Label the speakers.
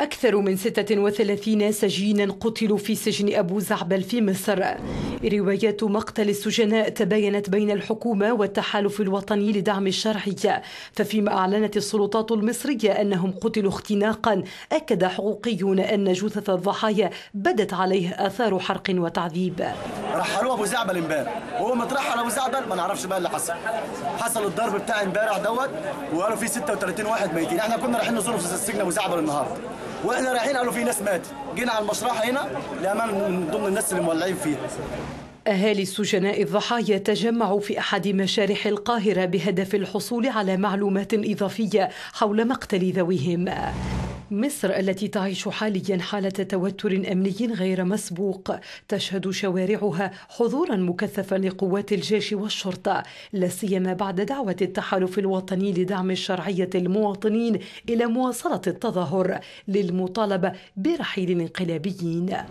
Speaker 1: أكثر من 36 سجينا قتلوا في سجن أبو زعبل في مصر روايات مقتل السجناء تباينت بين الحكومة والتحالف الوطني لدعم الشرعية ففيما أعلنت السلطات المصرية أنهم قتلوا اختناقا أكد حقوقيون أن جثث الضحايا بدت عليه آثار حرق وتعذيب
Speaker 2: رحلوه أبو زعبل امبارح وهو مترحل أبو زعبل ما نعرفش بقى اللي حصل حصل الضرب بتاع امبارح دوت وقالوا في 36 واحد ميتين احنا كنا رايحين نزوره في السجن أبو زعبل النهارده واحنا رايحين قالوا في ناس ماتت جينا على المشرحه هنا لامام من ضمن الناس اللي مولعين فيها
Speaker 1: أهالي السجناء الضحايا تجمعوا في أحد مشارح القاهرة بهدف الحصول على معلومات إضافية حول مقتل ذويهم مصر التي تعيش حاليا حالة توتر أمني غير مسبوق تشهد شوارعها حضورا مكثفا لقوات الجيش والشرطة لا سيما بعد دعوة التحالف الوطني لدعم الشرعية المواطنين إلى مواصلة التظاهر للمطالبة برحيل الانقلابيين